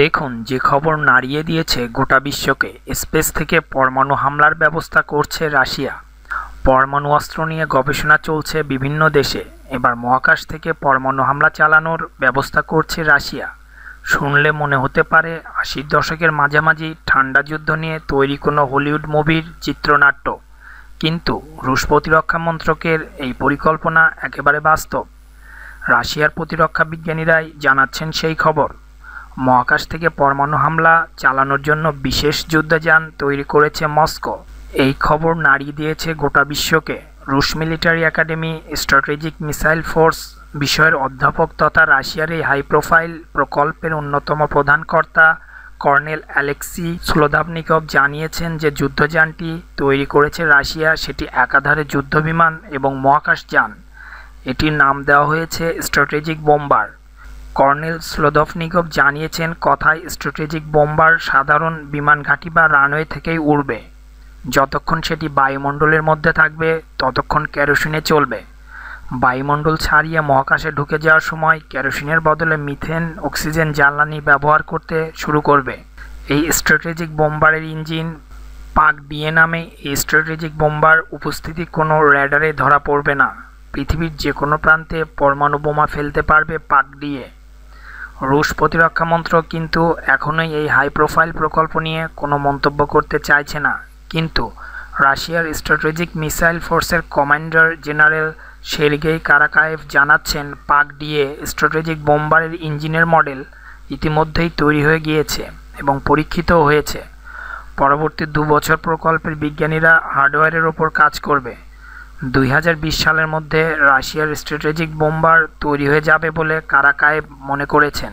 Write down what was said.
দেখুন যে খবর নাড়িয়ে দিয়েছে গোটা বিশ্বকে স্পেস থেকে পরমাণু হামলার ব্যবস্থা করছে রাশিয়া পরমাণু অস্ত্র নিয়ে গবেষণা চলছে বিভিন্ন দেশে এবার মহাকাশ থেকে পরমাণু হামলা চালানোর ব্যবস্থা করছে রাশিয়া শুনলে মনে হতে পারে আশির দশকের মাঝামাঝি ঠান্ডা যুদ্ধ নিয়ে তৈরি কোনো হলিউড মুভির চিত্রনাট্য কিন্তু রুশ প্রতিরক্ষা মন্ত্রকের এই পরিকল্পনা একেবারে বাস্তব রাশিয়ার প্রতিরক্ষা বিজ্ঞানীরাই জানাচ্ছেন সেই খবর মহাকাশ থেকে পরমাণু হামলা চালানোর জন্য বিশেষ যুদ্ধযান তৈরি করেছে মস্কো এই খবর নাড়িয়ে দিয়েছে গোটা বিশ্বকে রুশ military academy strategic missile force বিষয়ের অধ্যাপক তথা রাশিয়ার এই হাই প্রোফাইল প্রকল্পের অন্যতম প্রধান কর্তা কর্নেল অ্যালেক্সি স্লোদাবনিকভ জানিয়েছেন যে যুদ্ধযানটি তৈরি করেছে রাশিয়া সেটি একাধারে যুদ্ধবিমান এবং মহাকাশ যান এটির নাম দেওয়া হয়েছে স্ট্র্যাটেজিক বোম্বার কর্নেল স্লোদফনিকভ জানিয়েছেন কথায় স্ট্র্যাটেজিক বোম্বার সাধারণ বিমান ঘাঁটি বা রানওয়ে থেকেই উড়বে যতক্ষণ সেটি বায়ুমণ্ডলের মধ্যে থাকবে ততক্ষণ কেরোসিনে চলবে বায়ুমণ্ডল ছাড়িয়ে মহাকাশে ঢুকে যাওয়ার সময় কেরোসিনের বদলে মিথেন অক্সিজেন জ্বালানি ব্যবহার করতে শুরু করবে এই স্ট্র্যাটেজিক বোম্বারের ইঞ্জিন পাক ডিএ নামে এই স্ট্র্যাটেজিক বোম্বার উপস্থিতি কোনো র্যাডারে ধরা পড়বে না পৃথিবীর যে কোনো প্রান্তে পরমাণু বোমা ফেলতে পারবে পাক ডিএ রুশ প্রতিরক্ষা মন্ত্রক কিন্তু এখনই এই হাই প্রোফাইল প্রকল্প নিয়ে কোনো মন্তব্য করতে চাইছে না কিন্তু রাশিয়ার স্ট্র্যাটেজিক মিসাইল ফোর্সের কমান্ডার জেনারেল সের্গেই কারাকায়েভ জানাচ্ছেন পাক ডিএ স্ট্র্যাটেজিক বোম্বারের ইঞ্জিনের মডেল ইতিমধ্যেই তৈরি হয়ে গিয়েছে এবং পরীক্ষিত হয়েছে পরবর্তী দু বছর প্রকল্পের বিজ্ঞানীরা হার্ডওয়্যারের ওপর কাজ করবে দুই সালের মধ্যে রাশিয়ার স্ট্র্যাটেজিক বোম্বার তৈরি হয়ে যাবে বলে কারাকায়েব মনে করেছেন